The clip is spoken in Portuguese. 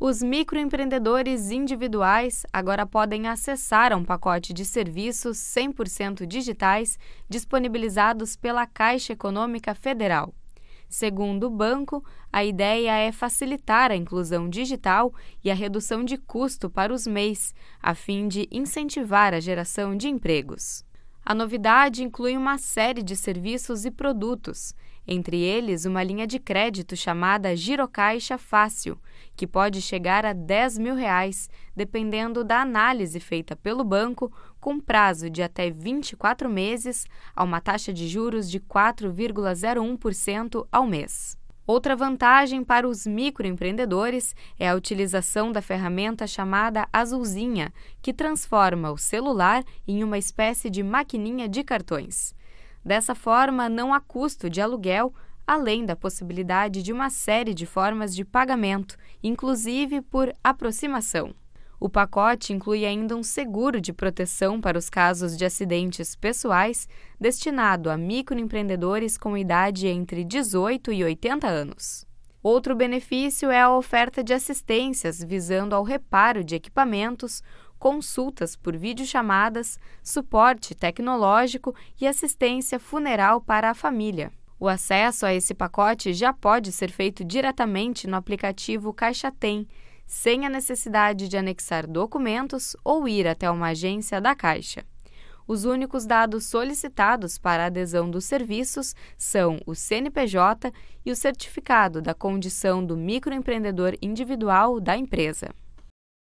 os microempreendedores individuais agora podem acessar um pacote de serviços 100% digitais disponibilizados pela Caixa Econômica Federal. Segundo o banco, a ideia é facilitar a inclusão digital e a redução de custo para os MEIs, a fim de incentivar a geração de empregos. A novidade inclui uma série de serviços e produtos, entre eles uma linha de crédito chamada Girocaixa Fácil, que pode chegar a 10 mil reais, dependendo da análise feita pelo banco, com prazo de até 24 meses, a uma taxa de juros de 4,01% ao mês. Outra vantagem para os microempreendedores é a utilização da ferramenta chamada Azulzinha, que transforma o celular em uma espécie de maquininha de cartões. Dessa forma, não há custo de aluguel, além da possibilidade de uma série de formas de pagamento, inclusive por aproximação. O pacote inclui ainda um seguro de proteção para os casos de acidentes pessoais, destinado a microempreendedores com idade entre 18 e 80 anos. Outro benefício é a oferta de assistências visando ao reparo de equipamentos, consultas por videochamadas, suporte tecnológico e assistência funeral para a família. O acesso a esse pacote já pode ser feito diretamente no aplicativo Caixa Tem sem a necessidade de anexar documentos ou ir até uma agência da Caixa. Os únicos dados solicitados para adesão dos serviços são o CNPJ e o certificado da condição do microempreendedor individual da empresa.